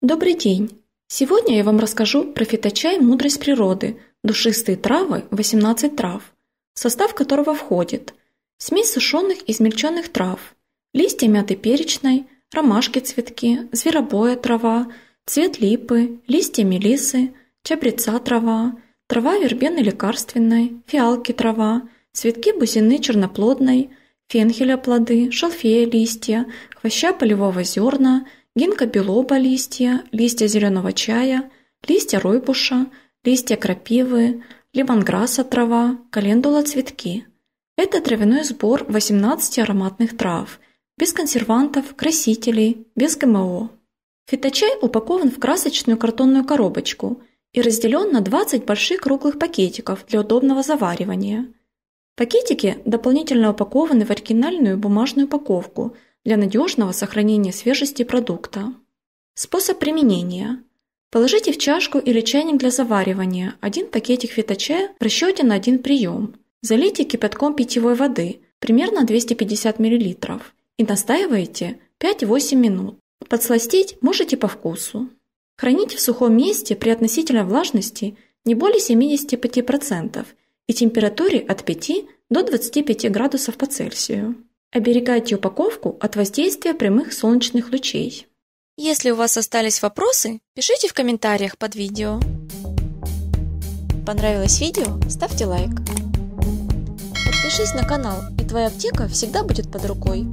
Добрый день! Сегодня я вам расскажу про фиточай «Мудрость природы» – душистые травы, 18 трав, состав которого входит смесь сушеных и измельченных трав, листья мяты перечной, ромашки-цветки, зверобоя трава, цвет липы, листья мелисы, чабреца трава, трава вербены лекарственной, фиалки трава, цветки бузины черноплодной, фенхеля плоды, шалфея листья, хвоща полевого зерна, гинка белоба листья, листья зеленого чая, листья ройбуша, листья крапивы, лимонграсса трава, календула цветки. Это травяной сбор 18 ароматных трав, без консервантов, красителей, без ГМО. Фиточай упакован в красочную картонную коробочку и разделен на 20 больших круглых пакетиков для удобного заваривания. Пакетики дополнительно упакованы в оригинальную бумажную упаковку – для надежного сохранения свежести продукта. Способ применения. Положите в чашку или чайник для заваривания один пакетик фиточая в расчете на один прием. Залейте кипятком питьевой воды, примерно 250 мл, и настаивайте 5-8 минут. Подсластить можете по вкусу. Храните в сухом месте при относительной влажности не более 75% и температуре от 5 до 25 градусов по Цельсию. Оберегайте упаковку от воздействия прямых солнечных лучей. Если у вас остались вопросы, пишите в комментариях под видео. Понравилось видео? Ставьте лайк. Подпишись на канал, и твоя аптека всегда будет под рукой.